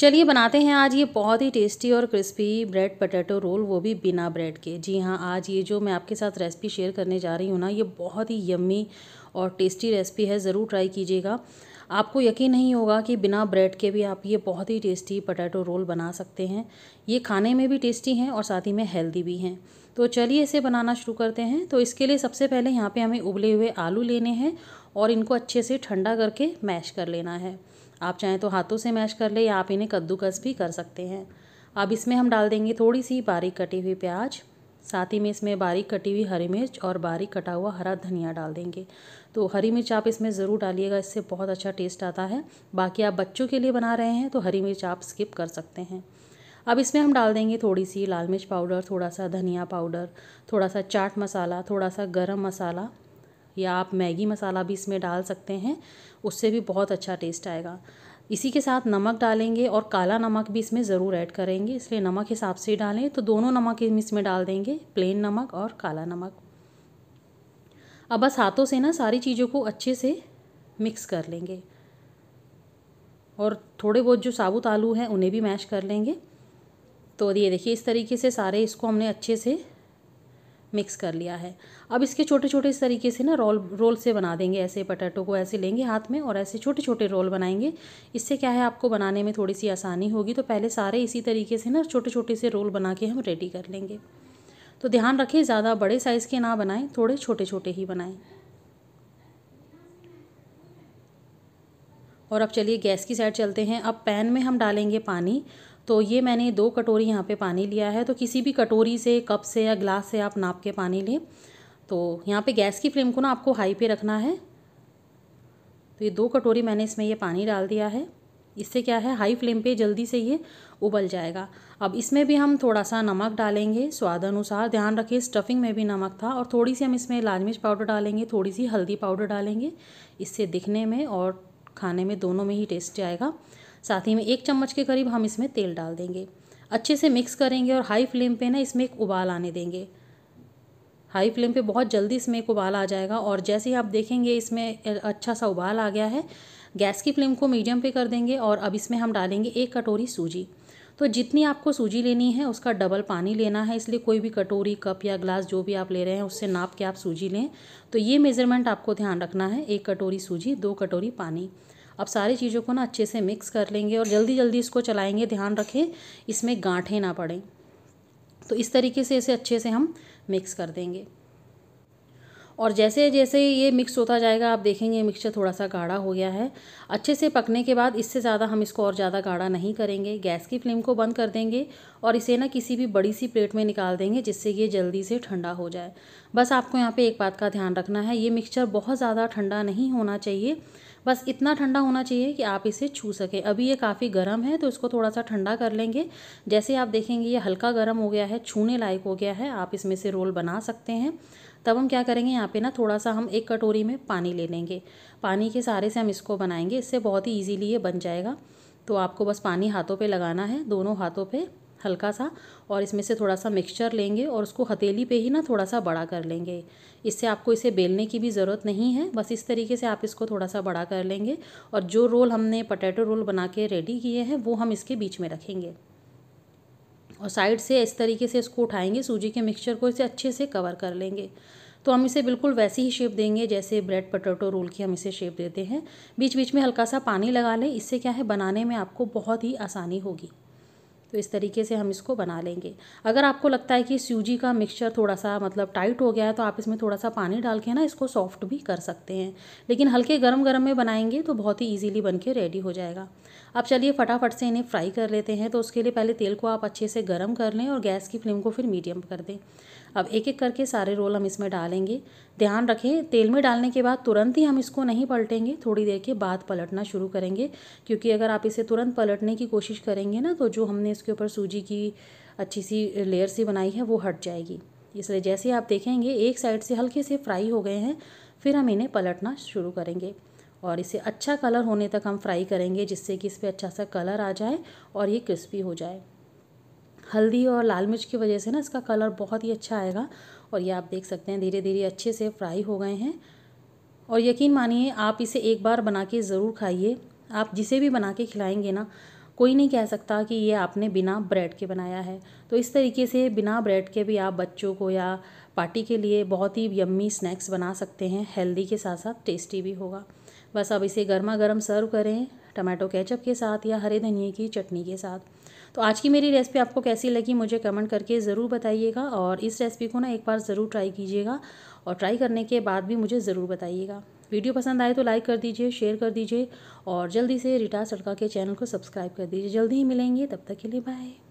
चलिए बनाते हैं आज ये बहुत ही टेस्टी और क्रिस्पी ब्रेड पटेटो रोल वो भी बिना ब्रेड के जी हाँ आज ये जो मैं आपके साथ रेसिपी शेयर करने जा रही हूँ ना ये बहुत ही यम्मी और टेस्टी रेसिपी है ज़रूर ट्राई कीजिएगा आपको यकीन नहीं होगा कि बिना ब्रेड के भी आप ये बहुत ही टेस्टी पटैटो रोल बना सकते हैं ये खाने में भी टेस्टी हैं और साथ ही में हेल्दी भी हैं तो चलिए इसे बनाना शुरू करते हैं तो इसके लिए सबसे पहले यहाँ पे हमें उबले हुए आलू लेने हैं और इनको अच्छे से ठंडा करके मैश कर लेना है आप चाहें तो हाथों से मैश कर ले या आप इन्हें कद्दूकस भी कर सकते हैं अब इसमें हम डाल देंगे थोड़ी सी बारीक कटी हुई प्याज साथ ही में इसमें बारीक कटी हुई हरी मिर्च और बारीक कटा हुआ हरा धनिया डाल देंगे तो हरी मिर्च आप इसमें ज़रूर डालिएगा इससे बहुत अच्छा टेस्ट आता है बाकी आप बच्चों के लिए बना रहे हैं तो हरी मिर्च आप स्किप कर सकते हैं अब इसमें हम डाल देंगे थोड़ी सी लाल मिर्च पाउडर थोड़ा सा धनिया पाउडर थोड़ा सा चाट मसाला थोड़ा सा गरम मसाला या आप मैगी मसाला भी इसमें डाल सकते हैं उससे भी बहुत अच्छा टेस्ट आएगा इसी के साथ नमक डालेंगे और काला नमक भी इसमें ज़रूर ऐड करेंगे इसलिए नमक हिसाब से ही डालें तो दोनों नमक इसमें डाल देंगे प्लेन नमक और काला नमक अब बस हाथों से ना सारी चीज़ों को अच्छे से मिक्स कर लेंगे और थोड़े बहुत जो साबुत आलू हैं उन्हें भी मैश कर लेंगे तो ये देखिए इस तरीके से सारे इसको हमने अच्छे से मिक्स कर लिया है अब इसके छोटे छोटे इस तरीके से ना रोल रोल से बना देंगे ऐसे पटेटो को ऐसे लेंगे हाथ में और ऐसे छोटे छोटे रोल बनाएंगे इससे क्या है आपको बनाने में थोड़ी सी आसानी होगी तो पहले सारे इसी तरीके से ना छोटे छोटे से रोल बना के हम रेडी कर लेंगे तो ध्यान रखें ज़्यादा बड़े साइज़ के ना बनाएं थोड़े छोटे छोटे ही बनाएँ और अब चलिए गैस की साइड चलते हैं अब पैन में हम डालेंगे पानी तो ये मैंने दो कटोरी यहाँ पे पानी लिया है तो किसी भी कटोरी से कप से या ग्लास से आप नाप के पानी लें तो यहाँ पे गैस की फ्लेम को ना आपको हाई पे रखना है तो ये दो कटोरी मैंने इसमें ये पानी डाल दिया है इससे क्या है हाई फ्लेम पे जल्दी से ये उबल जाएगा अब इसमें भी हम थोड़ा सा नमक डालेंगे स्वाद अनुसार ध्यान रखें स्टफिंग में भी नमक था और थोड़ी सी हम इसमें लाल मिर्च पाउडर डालेंगे थोड़ी सी हल्दी पाउडर डालेंगे इससे दिखने में और खाने में दोनों में ही टेस्ट आएगा साथ ही में एक चम्मच के करीब हम इसमें तेल डाल देंगे अच्छे से मिक्स करेंगे और हाई फ्लेम पे ना इसमें एक उबाल आने देंगे हाई फ्लेम पे बहुत जल्दी इसमें एक उबाल आ जाएगा और जैसे ही आप देखेंगे इसमें अच्छा सा उबाल आ गया है गैस की फ्लेम को मीडियम पे कर देंगे और अब इसमें हम डालेंगे एक कटोरी सूजी तो जितनी आपको सूजी लेनी है उसका डबल पानी लेना है इसलिए कोई भी कटोरी कप या ग्लास जो भी आप ले रहे हैं उससे नाप के आप सूजी लें तो ये मेज़रमेंट आपको ध्यान रखना है एक कटोरी सूजी दो कटोरी पानी अब सारी चीज़ों को ना अच्छे से मिक्स कर लेंगे और जल्दी जल्दी इसको चलाएंगे ध्यान रखें इसमें गांठें ना पड़ें तो इस तरीके से इसे अच्छे से हम मिक्स कर देंगे और जैसे जैसे ये मिक्स होता जाएगा आप देखेंगे ये मिक्सचर थोड़ा सा गाढ़ा हो गया है अच्छे से पकने के बाद इससे ज़्यादा हम इसको और ज़्यादा गाढ़ा नहीं करेंगे गैस की फ्लेम को बंद कर देंगे और इसे ना किसी भी बड़ी सी प्लेट में निकाल देंगे जिससे ये जल्दी से ठंडा हो जाए बस आपको यहाँ पे एक बात का ध्यान रखना है ये मिक्सचर बहुत ज़्यादा ठंडा नहीं होना चाहिए बस इतना ठंडा होना चाहिए कि आप इसे छू सकें अभी ये काफ़ी गर्म है तो इसको थोड़ा सा ठंडा कर लेंगे जैसे आप देखेंगे ये हल्का गर्म हो गया है छूने लायक हो गया है आप इसमें से रोल बना सकते हैं तब हम क्या करेंगे यहाँ पे ना थोड़ा सा हम एक कटोरी में पानी ले लेंगे पानी के सहारे से हम इसको बनाएंगे इससे बहुत ही ईजीली ये बन जाएगा तो आपको बस पानी हाथों पर लगाना है दोनों हाथों पर हल्का सा और इसमें से थोड़ा सा मिक्सचर लेंगे और उसको हथेली पे ही ना थोड़ा सा बड़ा कर लेंगे इससे आपको इसे बेलने की भी ज़रूरत नहीं है बस इस तरीके से आप इसको थोड़ा सा बड़ा कर लेंगे और जो रोल हमने पटेटो रोल बना के रेडी किए हैं वो हम इसके बीच में रखेंगे और साइड से इस तरीके से इसको उठाएंगे सूजी के मिक्सचर को इसे अच्छे से कवर कर लेंगे तो हम इसे बिल्कुल वैसी ही शेप देंगे जैसे ब्रेड पटेटो रोल की हम इसे शेप देते हैं बीच बीच में हल्का सा पानी लगा लें इससे क्या है बनाने में आपको बहुत ही आसानी होगी तो इस तरीके से हम इसको बना लेंगे अगर आपको लगता है कि सूजी का मिक्सचर थोड़ा सा मतलब टाइट हो गया है तो आप इसमें थोड़ा सा पानी डाल के ना इसको सॉफ्ट भी कर सकते हैं लेकिन हल्के गर्म गर्म में बनाएंगे तो बहुत ही ईजिली बन के रेडी हो जाएगा अब चलिए फटाफट से इन्हें फ्राई कर लेते हैं तो उसके लिए पहले तेल को आप अच्छे से गर्म कर लें और गैस की फ्लेम को फिर मीडियम कर दें अब एक एक करके सारे रोल हम इसमें डालेंगे ध्यान रखें तेल में डालने के बाद तुरंत ही हम इसको नहीं पलटेंगे थोड़ी देर के बाद पलटना शुरू करेंगे क्योंकि अगर आप इसे तुरंत पलटने की कोशिश करेंगे ना तो जो हमने इसके ऊपर सूजी की अच्छी सी लेयर सी बनाई है वो हट जाएगी इसलिए जैसे आप देखेंगे एक साइड से हल्के से फ्राई हो गए हैं फिर हम इन्हें पलटना शुरू करेंगे और इसे अच्छा कलर होने तक हम फ्राई करेंगे जिससे कि इस पर अच्छा सा कलर आ जाए और ये क्रिस्पी हो जाए हल्दी और लाल मिर्च की वजह से ना इसका कलर बहुत ही अच्छा आएगा और ये आप देख सकते हैं धीरे धीरे अच्छे से फ्राई हो गए हैं और यकीन मानिए आप इसे एक बार बना के ज़रूर खाइए आप जिसे भी बना के खिलाएंगे ना कोई नहीं कह सकता कि ये आपने बिना ब्रेड के बनाया है तो इस तरीके से बिना ब्रेड के भी आप बच्चों को या पार्टी के लिए बहुत ही यम्मी स्नैक्स बना सकते हैं हेल्दी के साथ साथ टेस्टी भी होगा बस अब इसे गर्मा गर्म सर्व करें टमाटो केचप के साथ या हरे धनिए की चटनी के साथ तो आज की मेरी रेसिपी आपको कैसी लगी मुझे कमेंट करके ज़रूर बताइएगा और इस रेसिपी को ना एक बार ज़रूर ट्राई कीजिएगा और ट्राई करने के बाद भी मुझे ज़रूर बताइएगा वीडियो पसंद आए तो लाइक कर दीजिए शेयर कर दीजिए और जल्दी से रिटा सड़का के चैनल को सब्सक्राइब कर दीजिए जल्दी ही मिलेंगे तब तक के लिए बाय